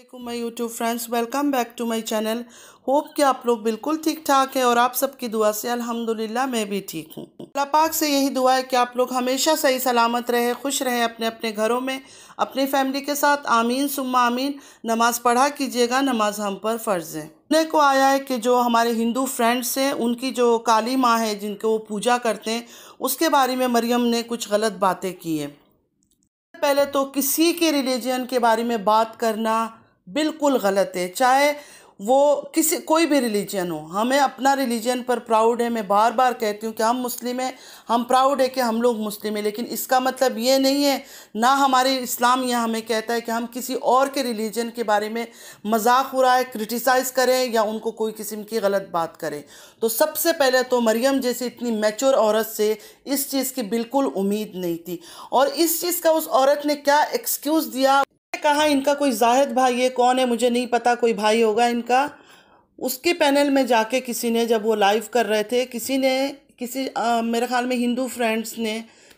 वालेकुम my YouTube friends welcome back to my channel hope कि आप लोग बिल्कुल ठीक ठाक हैं और आप सबकी दुआ से अल्हम्दुलिल्लाह मैं भी ठीक हूँ अल्लाह पाक से यही दुआ है कि आप लोग हमेशा सही सलामत रहे खुश रहें अपने अपने घरों में अपनी फैमिली के साथ आमीन सुम्मा आमीन नमाज़ पढ़ा कीजिएगा नमाज हम पर फ़र्ज़ है उन्हें को आया है कि जो हमारे हिंदू फ्रेंड्स हैं उनकी जो काली माँ है जिनको वो पूजा करते हैं उसके बारे में मरियम ने कुछ गलत बातें की है पहले तो किसी के रिलीजन के बारे में बात करना बिल्कुल गलत है चाहे वो किसी कोई भी रिलीजन हो हमें अपना रिलीजन पर प्राउड है मैं बार बार कहती हूँ कि हम मुस्लिम हैं हम प्राउड है कि हम लोग मुस्लिम हैं लेकिन इसका मतलब ये नहीं है ना हमारे इस्लाम यह हमें कहता है कि हम किसी और के रिलीजन के बारे में मजाक उड़ाए क्रिटिसाइज़ करें या उनको कोई किस्म की गलत बात करें तो सबसे पहले तो मरियम जैसी इतनी मेचोर औरत से इस चीज़ की बिल्कुल उम्मीद नहीं थी और इस चीज़ का उस औरत ने क्या एक्सक्यूज़ दिया कहा इनका कोई जाहिद भाई है कौन है मुझे नहीं पता कोई भाई होगा इनका उसके पैनल में जाके किसी ने जब वो लाइव कर रहे थे किसी ने किसी आ, मेरे ख्याल में हिंदू फ्रेंड्स ने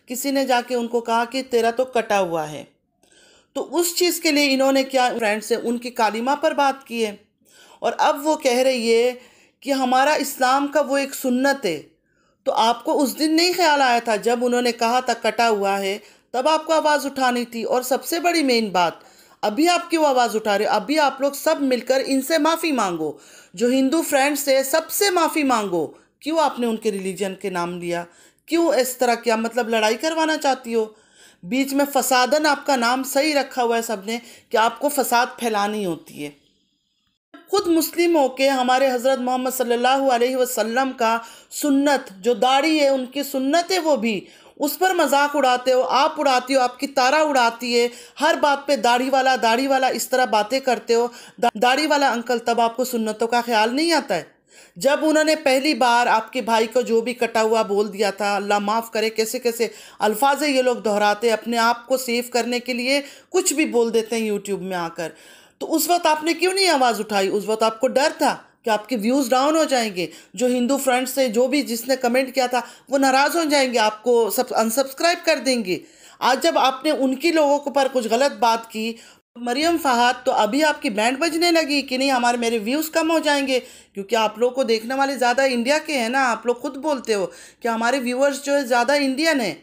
किसी ने जाके उनको कहा कि तेरा तो कटा हुआ है तो उस चीज़ के लिए इन्होंने क्या फ्रेंड्स से उनकी कालिमा पर बात की है और अब वो कह रही है कि हमारा इस्लाम का वो एक सुन्नत है तो आपको उस दिन नहीं ख्याल आया था जब उन्होंने कहा था कटा हुआ है तब आपको आवाज़ उठानी थी और सबसे बड़ी मेन बात अभी आप क्यों आवाज़ उठा रहे हो अभी आप लोग सब मिलकर इनसे माफ़ी मांगो जो हिंदू फ्रेंड्स है सबसे माफ़ी मांगो क्यों आपने उनके रिलीजन के नाम लिया क्यों इस तरह किया मतलब लड़ाई करवाना चाहती हो बीच में फसादन आपका नाम सही रखा हुआ है सबने कि आपको फसाद फैलानी होती है खुद मुस्लिम होके हमारे हज़रत मोहम्मद सल्लल्लाहु अलैहि वसल्लम का सुन्नत जो दाढ़ी है उनकी सुन्नत है वो भी उस पर मजाक उड़ाते हो आप उड़ाती हो आपकी तारा उड़ाती है हर बात पे दाढ़ी वाला दाढ़ी वाला इस तरह बातें करते हो दाढ़ी वाला अंकल तब आपको सुन्नतों का ख्याल नहीं आता है जब उन्होंने पहली बार आपके भाई को जो भी कटा हुआ बोल दिया था अल्लाह माफ़ करे कैसे कैसे अल्फाज ये लोग दोहराते अपने आप को सेव करने के लिए कुछ भी बोल देते हैं यूट्यूब में आकर तो उस वक्त आपने क्यों नहीं आवाज़ उठाई उस वक्त आपको डर था कि आपके व्यूज़ डाउन हो जाएंगे जो हिंदू फ्रंट से जो भी जिसने कमेंट किया था वो नाराज़ हो जाएंगे आपको सब अनसब्सक्राइब कर देंगे आज जब आपने उनकी लोगों के ऊपर कुछ गलत बात की मरियम फहाद तो अभी आपकी बैंड बजने लगी कि नहीं हमारे मेरे व्यूज़ कम हो जाएंगे क्योंकि आप लोग को देखने वाले ज़्यादा इंडिया के हैं ना आप लोग खुद बोलते हो कि हमारे व्यूअर्स जो है ज़्यादा इंडियन हैं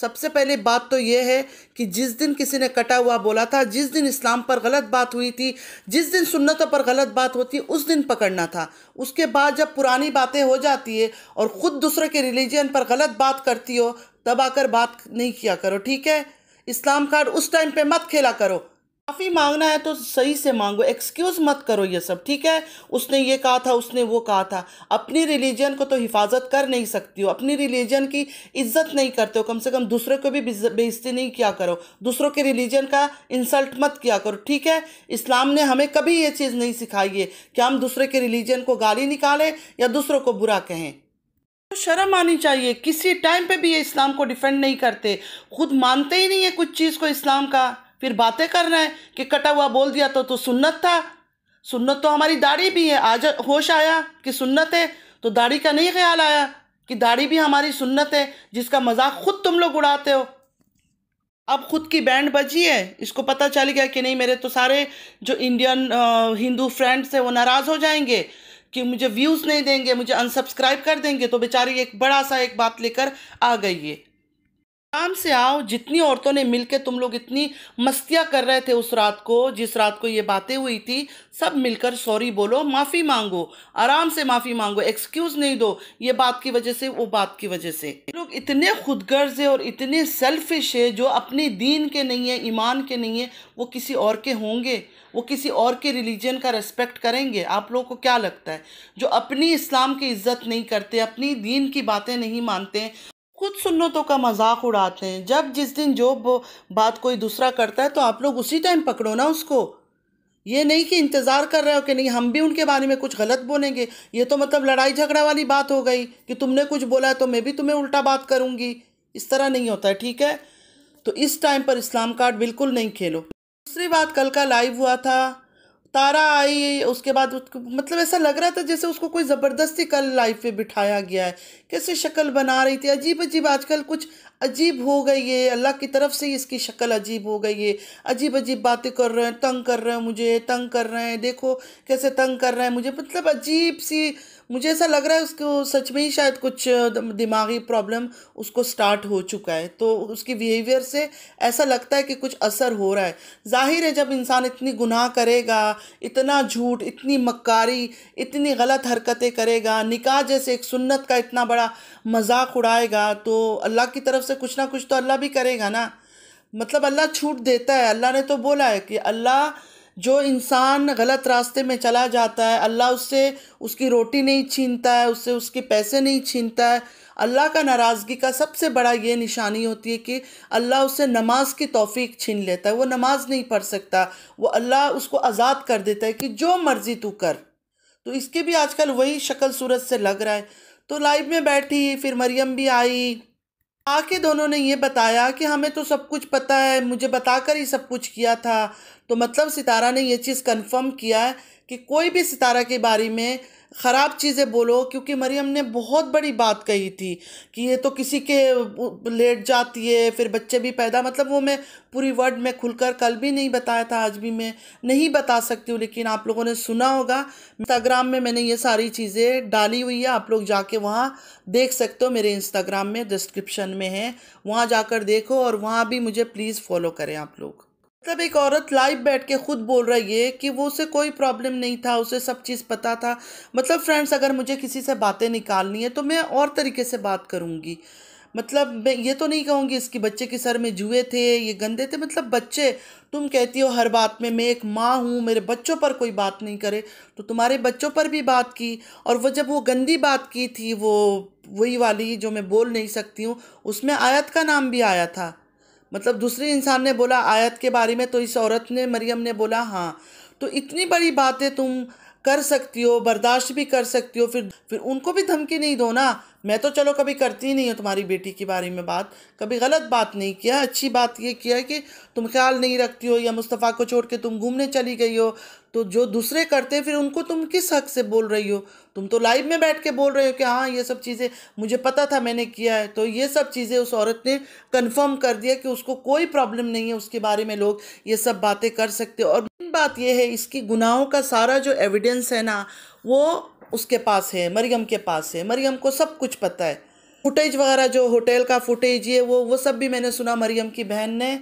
सबसे पहले बात तो यह है कि जिस दिन किसी ने कटा हुआ बोला था जिस दिन इस्लाम पर गलत बात हुई थी जिस दिन सुन्नतों पर गलत बात होती उस दिन पकड़ना था उसके बाद जब पुरानी बातें हो जाती है और ख़ुद दूसरे के रिलीजन पर गलत बात करती हो तब आकर बात नहीं किया करो ठीक है इस्लाम कार्ड उस टाइम पे मत खेला करो माफ़ी मांगना है तो सही से मांगो एक्सक्यूज़ मत करो ये सब ठीक है उसने ये कहा था उसने वो कहा था अपनी रिलीजन को तो हिफाजत कर नहीं सकती हो अपनी रिलीजन की इज्जत नहीं करते हो कम से कम दूसरों को भी बेइज्जती नहीं किया करो दूसरों के रिलीजन का इंसल्ट मत किया करो ठीक है इस्लाम ने हमें कभी ये चीज़ नहीं सिखाई है कि हम दूसरे के रिलीजन को गाली निकालें या दूसरों को बुरा कहें तो शर्म आनी चाहिए किसी टाइम पर भी ये इस्लाम को डिफेंड नहीं करते खुद मानते ही नहीं है कुछ चीज़ को इस्लाम का फिर बातें कर रहे हैं कि कटा हुआ बोल दिया तो तो सुन्नत था सुन्नत तो हमारी दाढ़ी भी है आज होश आया कि सुन्नत है तो दाढ़ी का नहीं ख्याल आया कि दाढ़ी भी हमारी सुन्नत है जिसका मजाक खुद तुम लोग उड़ाते हो अब खुद की बैंड बजी है इसको पता चल गया कि नहीं मेरे तो सारे जो इंडियन हिंदू फ्रेंड्स हैं वो नाराज़ हो जाएंगे कि मुझे व्यूज़ नहीं देंगे मुझे अनसब्सक्राइब कर देंगे तो बेचारी एक बड़ा सा एक बात लेकर आ गई है आराम से आओ जितनी औरतों ने मिलके तुम लोग इतनी मस्तियाँ कर रहे थे उस रात को जिस रात को ये बातें हुई थी सब मिलकर सॉरी बोलो माफ़ी मांगो आराम से माफ़ी मांगो एक्सक्यूज़ नहीं दो ये बात की वजह से वो बात की वजह से लोग इतने खुदगर्ज है और इतने सेल्फिश है जो अपने दीन के नहीं है ईमान के नहीं है वो किसी और के होंगे वो किसी और के रिलीजन का रेस्पेक्ट करेंगे आप लोगों को क्या लगता है जो अपनी इस्लाम की इज़्ज़त नहीं करते अपनी दीन की बातें नहीं मानते कुछ सुन्नतों का मजाक उड़ाते हैं जब जिस दिन जो बात कोई दूसरा करता है तो आप लोग उसी टाइम पकड़ो ना उसको ये नहीं कि इंतज़ार कर रहे हो कि नहीं हम भी उनके बारे में कुछ गलत बोलेंगे ये तो मतलब लड़ाई झगड़ा वाली बात हो गई कि तुमने कुछ बोला है तो मैं भी तुम्हें उल्टा बात करूँगी इस तरह नहीं होता है ठीक है तो इस टाइम पर इस्लाम कार्ड बिल्कुल नहीं खेलो दूसरी बात कल का लाइव हुआ था तारा आई उसके बाद उसको मतलब ऐसा लग रहा था जैसे उसको कोई ज़बरदस्ती कल लाइफ में बिठाया गया है कैसे शक्ल बना रही थी अजीब अजीब आजकल कुछ अजीब हो गई है अल्लाह की तरफ से ही इसकी शक्ल अजीब हो गई है अजीब अजीब बातें कर रहे हैं तंग कर रहे हैं मुझे तंग कर रहे हैं देखो कैसे तंग कर रहे हैं मुझे मतलब अजीब सी मुझे ऐसा लग रहा है उसको सच में ही शायद कुछ दिमागी प्रॉब्लम उसको स्टार्ट हो चुका है तो उसकी बिहेवियर से ऐसा लगता है कि कुछ असर हो रहा है जाहिर है जब इंसान इतनी गुनाह करेगा इतना झूठ इतनी मक्कारी इतनी गलत हरकतें करेगा निकाह जैसे एक सुन्नत का इतना बड़ा मजाक उड़ाएगा तो अल्लाह की तरफ से कुछ ना कुछ तो अल्लाह भी करेगा ना मतलब अल्लाह छूट देता है अल्लाह ने तो बोला है कि अल्लाह जो इंसान गलत रास्ते में चला जाता है अल्लाह उससे उसकी रोटी नहीं छीनता है उससे उसके पैसे नहीं छीनता है अल्लाह का नाराज़गी का सबसे बड़ा ये निशानी होती है कि अल्लाह उससे नमाज की तोफ़ी छीन लेता है वो नमाज नहीं पढ़ सकता वो अल्लाह उसको आज़ाद कर देता है कि जो मर्ज़ी तू कर तो इसके भी आजकल वही शक्ल सूरत से लग रहा है तो लाइव में बैठी फिर मरियम भी आई आके दोनों ने ये बताया कि हमें तो सब कुछ पता है मुझे बताकर ही सब कुछ किया था तो मतलब सितारा ने यह चीज़ कंफर्म किया है कि कोई भी सितारा के बारे में ख़राब चीज़ें बोलो क्योंकि मरियम ने बहुत बड़ी बात कही थी कि ये तो किसी के लेट जाती है फिर बच्चे भी पैदा मतलब वो मैं पूरी वर्ड में खुलकर कल भी नहीं बताया था आज भी मैं नहीं बता सकती हूँ लेकिन आप लोगों ने सुना होगा इंस्टाग्राम में मैंने ये सारी चीज़ें डाली हुई है आप लोग जाके वहाँ देख सकते हो मेरे इंस्टाग्राम में डिस्क्रिप्शन में है वहाँ जाकर देखो और वहाँ भी मुझे प्लीज़ फॉलो करें आप लोग तब एक औरत लाइव बैठ के ख़ुद बोल रही है कि वो उसे कोई प्रॉब्लम नहीं था उसे सब चीज़ पता था मतलब फ्रेंड्स अगर मुझे किसी से बातें निकालनी है तो मैं और तरीके से बात करूँगी मतलब मैं ये तो नहीं कहूँगी इसके बच्चे के सर में जुए थे ये गंदे थे मतलब बच्चे तुम कहती हो हर बात में मैं एक माँ हूँ मेरे बच्चों पर कोई बात नहीं करे तो तुम्हारे बच्चों पर भी बात की और वो जब वो गंदी बात की थी वो वही वाली जो मैं बोल नहीं सकती हूँ उसमें आयत का नाम भी आया था मतलब दूसरे इंसान ने बोला आयत के बारे में तो इस औरत ने मरियम ने बोला हाँ तो इतनी बड़ी बातें तुम कर सकती हो बर्दाश्त भी कर सकती हो फिर फिर उनको भी धमकी नहीं दो ना मैं तो चलो कभी करती नहीं हूँ तुम्हारी बेटी के बारे में बात कभी गलत बात नहीं किया अच्छी बात ये किया कि तुम ख्याल नहीं रखती हो या मुस्तफ़ा को छोड़ के तुम घूमने चली गई हो तो जो दूसरे करते हैं फिर उनको तुम किस हक से बोल रही हो तुम तो लाइव में बैठ के बोल रहे हो कि हाँ ये सब चीज़ें मुझे पता था मैंने किया है तो ये सब चीज़ें उस औरत ने कंफर्म कर दिया कि उसको कोई प्रॉब्लम नहीं है उसके बारे में लोग ये सब बातें कर सकते और बात यह है इसकी गुनाहों का सारा जो एविडेंस है ना वो उसके पास है मरियम के पास है मरियम को सब कुछ पता है फुटेज वगैरह जो होटल का फुटेज ये वो वो सब भी मैंने सुना मरियम की बहन ने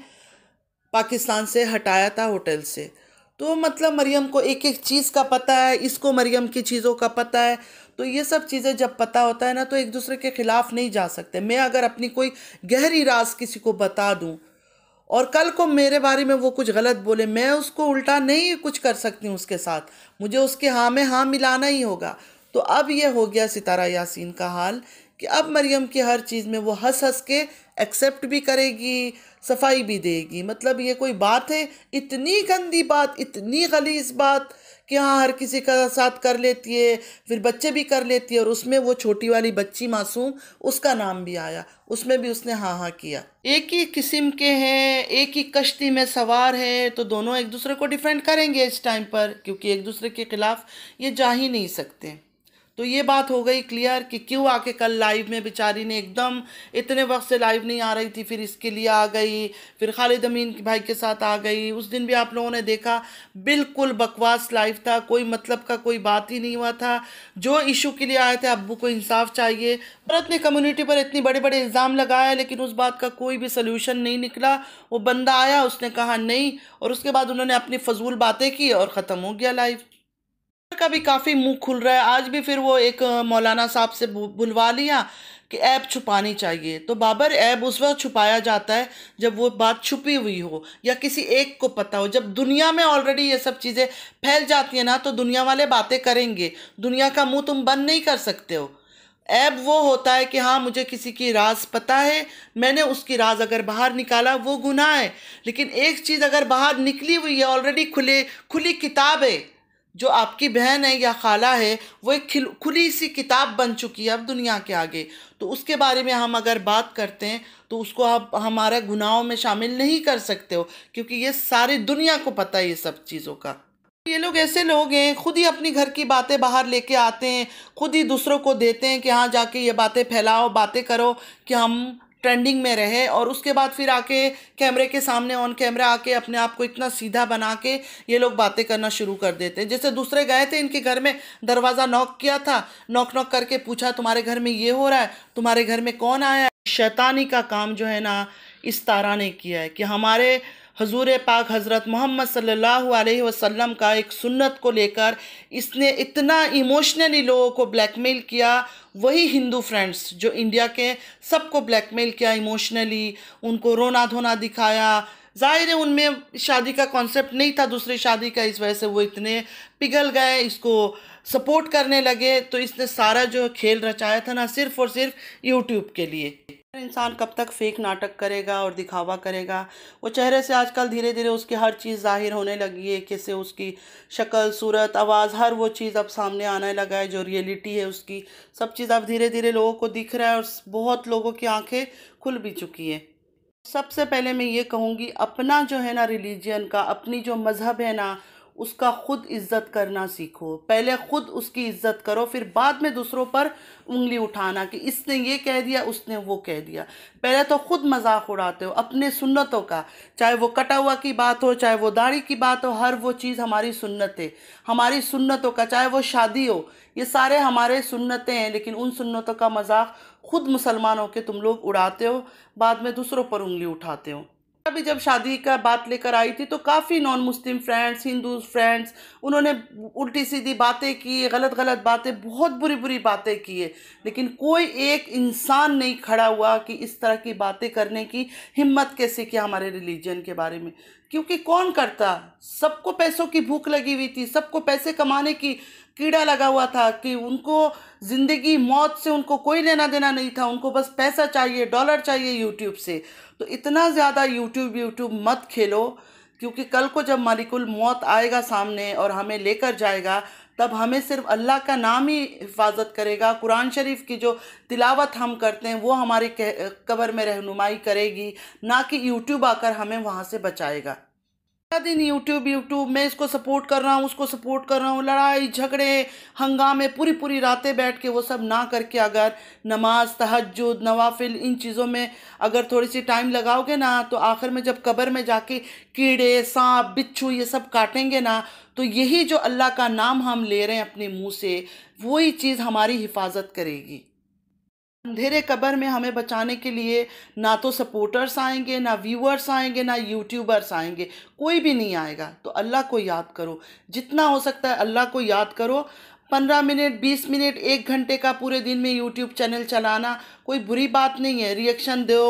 पाकिस्तान से हटाया था होटल से तो मतलब मरियम को एक एक चीज़ का पता है इसको मरियम की चीज़ों का पता है तो ये सब चीज़ें जब पता होता है ना तो एक दूसरे के ख़िलाफ़ नहीं जा सकते मैं अगर अपनी कोई गहरी राज किसी को बता दूँ और कल को मेरे बारे में वो कुछ गलत बोले मैं उसको उल्टा नहीं कुछ कर सकती हूँ उसके साथ मुझे उसके हाँ में हाँ मिलाना ही होगा तो अब ये हो गया सितारा यासीन का हाल कि अब मरियम की हर चीज़ में वो हंस हंस के एक्सेप्ट भी करेगी सफाई भी देगी मतलब ये कोई बात है इतनी गंदी बात इतनी गलीस बात कि हाँ हर किसी का साथ कर लेती है फिर बच्चे भी कर लेती है और उसमें वो छोटी वाली बच्ची मासूम उसका नाम भी आया उसमें भी उसने हाँ हाँ किया एक ही किस्म के हैं एक ही कश्ती में सवार है तो दोनों एक दूसरे को डिफेंड करेंगे इस टाइम पर क्योंकि एक दूसरे के खिलाफ ये जा ही नहीं सकते तो ये बात हो गई क्लियर कि क्यों आके कल लाइव में बेचारी ने एकदम इतने वक्त से लाइव नहीं आ रही थी फिर इसके लिए आ गई फिर खालिद अमीन के भाई के साथ आ गई उस दिन भी आप लोगों ने देखा बिल्कुल बकवास लाइव था कोई मतलब का कोई बात ही नहीं हुआ था जो इशू के लिए आए थे अबू को इंसाफ चाहिए भरत ने कम्यूनिटी पर इतनी बड़े बड़े इल्ज़ाम लगाया लेकिन उस बात का कोई भी सोल्यूशन नहीं निकला वो बंदा आया उसने कहा नहीं और उसके बाद उन्होंने अपनी फजूल बातें की और ख़त्म हो गया लाइव का भी काफ़ी मुंह खुल रहा है आज भी फिर वो एक मौलाना साहब से बुलवा लिया कि ऐप छुपानी चाहिए तो बाबर ऐप उस वक्त छुपाया जाता है जब वो बात छुपी हुई हो या किसी एक को पता हो जब दुनिया में ऑलरेडी ये सब चीज़ें फैल जाती हैं ना तो दुनिया वाले बातें करेंगे दुनिया का मुंह तुम बंद नहीं कर सकते हो ऐप वो होता है कि हाँ मुझे किसी की राज पता है मैंने उसकी राज अगर बाहर निकाला वो गुनाह है लेकिन एक चीज़ अगर बाहर निकली हुई है ऑलरेडी खुले खुली किताब है जो आपकी बहन है या खाला है वो एक खिल खुली सी किताब बन चुकी है अब दुनिया के आगे तो उसके बारे में हम अगर बात करते हैं तो उसको आप हमारा गुनाहों में शामिल नहीं कर सकते हो क्योंकि ये सारी दुनिया को पता है ये सब चीज़ों का ये लोग ऐसे लोग हैं खुद ही अपनी घर की बातें बाहर लेके आते हैं खुद ही दूसरों को देते हैं कि हाँ जाके ये बातें फैलाओ बातें करो कि हम ट्रेंडिंग में रहे और उसके बाद फिर आके कैमरे के सामने ऑन कैमरा आके अपने आप को इतना सीधा बना के ये लोग बातें करना शुरू कर देते हैं जैसे दूसरे गए थे इनके घर में दरवाज़ा नॉक किया था नॉक नॉक करके पूछा तुम्हारे घर में ये हो रहा है तुम्हारे घर में कौन आया है शैतानी का काम जो है ना इस तारा ने किया है कि हमारे हजूर पाक हज़रत मोहम्मद सल्ला अलैहि वसल्लम का एक सुन्नत को लेकर इसने इतना इमोशनली लोगों को ब्लैकमेल किया वही हिंदू फ्रेंड्स जो इंडिया के सबको ब्लैकमेल किया इमोशनली उनको रोना धोना दिखाया ज़ाहिर है उनमें शादी का कॉन्सेप्ट नहीं था दूसरी शादी का इस वजह से वो इतने पिघल गए इसको सपोर्ट करने लगे तो इसने सारा जो खेल रचाया था ना सिर्फ और सिर्फ यूट्यूब के लिए इंसान कब तक फेक नाटक करेगा और दिखावा करेगा वो चेहरे से आजकल धीरे धीरे उसकी हर चीज़ जाहिर होने लगी है कैसे उसकी शक्ल सूरत आवाज़ हर वो चीज़ अब सामने आने लगा है जो रियलिटी है उसकी सब चीज़ अब धीरे धीरे लोगों को दिख रहा है और बहुत लोगों की आंखें खुल भी चुकी है सबसे पहले मैं ये कहूँगी अपना जो है ना रिलीजन का अपनी जो मज़हब है ना उसका ख़ुद इज़्ज़त करना सीखो पहले ख़ुद उसकी इज़्ज़त करो फिर बाद में दूसरों पर उंगली उठाना कि इसने ये कह दिया उसने वो कह दिया पहले तो ख़ुद मजाक उड़ाते हो अपने सुन्नतों का चाहे वो कटा हुआ की बात हो चाहे वो दाढ़ी की बात हो हर वो चीज़ हमारी सुन्नत है हमारी सुन्नतों का चाहे वो शादी हो ये सारे हमारे सुन्नतें हैं लेकिन उन सुन्नतों का मजाक ख़ुद मुसलमानों के तुम लोग उड़ाते हो बाद में दूसरों पर उंगली उठाते हो अभी जब शादी का बात लेकर आई थी तो काफ़ी non Muslim friends Hindu friends उन्होंने उल्टी सीधी बातें की गलत गलत बातें बहुत बुरी बुरी बातें की है लेकिन कोई एक इंसान नहीं खड़ा हुआ कि इस तरह की बातें करने की हिम्मत कैसे किया हमारे रिलीजन के बारे में क्योंकि कौन करता सबको पैसों की भूख लगी हुई थी सबको पैसे कमाने की कीड़ा लगा हुआ था कि उनको ज़िंदगी मौत से उनको कोई लेना देना नहीं था उनको बस पैसा चाहिए डॉलर चाहिए यूट्यूब से तो इतना ज़्यादा यूट्यूब यूट्यूब मत खेलो क्योंकि कल को जब मालिकुल मौत आएगा सामने और हमें लेकर जाएगा तब हमें सिर्फ अल्लाह का नाम ही हिफाजत करेगा कुरान शरीफ की जो तिलावत हम करते हैं वो हमारी कबर में रहनुमाई करेगी ना कि यूट्यूब आकर हमें वहाँ से बचाएगा दिन यूट्यूब यूट्यूब मैं इसको सपोर्ट कर रहा हूँ उसको सपोर्ट कर रहा हूँ लड़ाई झगड़े हंगामे पूरी पूरी रातें बैठ के वो सब ना करके अगर नमाज तहजद नवाफिल इन चीज़ों में अगर थोड़ी सी टाइम लगाओगे ना तो आखिर में जब कब्र में जाके कीड़े सांप बिच्छू ये सब काटेंगे ना तो यही जो अल्लाह का नाम हम ले रहे हैं अपने मुँह से वही चीज़ हमारी हिफाजत करेगी अंधेरे कबर में हमें बचाने के लिए ना तो सपोर्टर्स आएंगे ना व्यूअर्स आएंगे ना यूट्यूबर्स आएंगे कोई भी नहीं आएगा तो अल्लाह को याद करो जितना हो सकता है अल्लाह को याद करो पंद्रह मिनट बीस मिनट एक घंटे का पूरे दिन में यूट्यूब चैनल चलाना कोई बुरी बात नहीं है रिएक्शन दो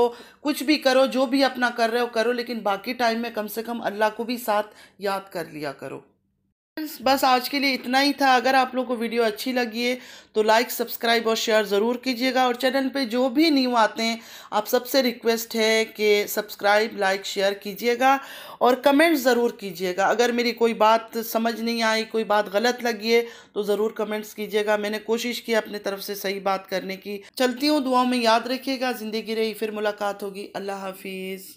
कुछ भी करो जो भी अपना कर रहे हो करो लेकिन बाकी टाइम में कम से कम अल्लाह को भी साथ याद कर लिया करो बस आज के लिए इतना ही था अगर आप लोग को वीडियो अच्छी लगी है तो लाइक सब्सक्राइब और शेयर ज़रूर कीजिएगा और चैनल पे जो भी न्यू आते हैं आप सबसे रिक्वेस्ट है कि सब्सक्राइब लाइक शेयर कीजिएगा और कमेंट ज़रूर कीजिएगा अगर मेरी कोई बात समझ नहीं आई कोई बात गलत लगी है तो ज़रूर कमेंट्स कीजिएगा मैंने कोशिश की अपनी तरफ से सही बात करने की चलती हूँ दुआओं में याद रखिएगा ज़िंदगी रही फिर मुलाकात होगी अल्लाह हाफिज़